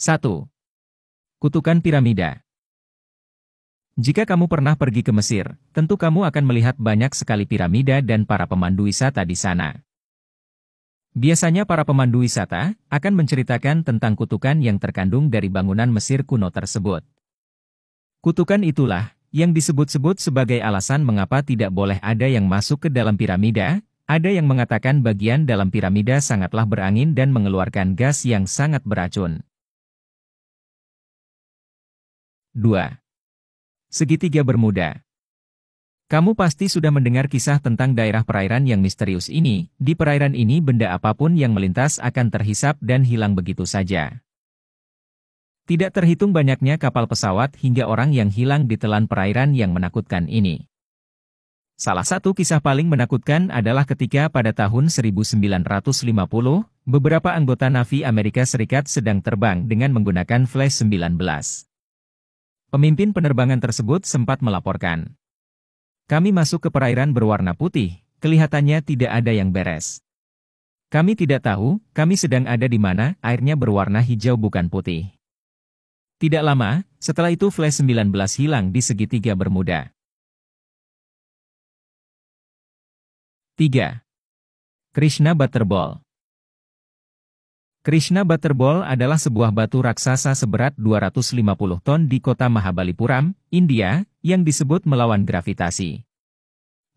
1. Kutukan Piramida Jika kamu pernah pergi ke Mesir, tentu kamu akan melihat banyak sekali piramida dan para pemandu wisata di sana. Biasanya para pemandu wisata akan menceritakan tentang kutukan yang terkandung dari bangunan Mesir kuno tersebut. Kutukan itulah yang disebut-sebut sebagai alasan mengapa tidak boleh ada yang masuk ke dalam piramida, ada yang mengatakan bagian dalam piramida sangatlah berangin dan mengeluarkan gas yang sangat beracun. 2. Segitiga Bermuda Kamu pasti sudah mendengar kisah tentang daerah perairan yang misterius ini. Di perairan ini benda apapun yang melintas akan terhisap dan hilang begitu saja. Tidak terhitung banyaknya kapal pesawat hingga orang yang hilang di telan perairan yang menakutkan ini. Salah satu kisah paling menakutkan adalah ketika pada tahun 1950, beberapa anggota Navi Amerika Serikat sedang terbang dengan menggunakan Flash 19. Pemimpin penerbangan tersebut sempat melaporkan. Kami masuk ke perairan berwarna putih, kelihatannya tidak ada yang beres. Kami tidak tahu, kami sedang ada di mana, airnya berwarna hijau bukan putih. Tidak lama, setelah itu Flash 19 hilang di segitiga Bermuda. 3. Krishna Butterball Krishna Butterball adalah sebuah batu raksasa seberat 250 ton di kota Mahabalipuram, India, yang disebut melawan gravitasi.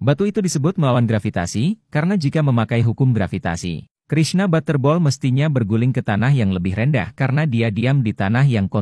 Batu itu disebut melawan gravitasi, karena jika memakai hukum gravitasi, Krishna Butterball mestinya berguling ke tanah yang lebih rendah karena dia diam di tanah yang kontrol.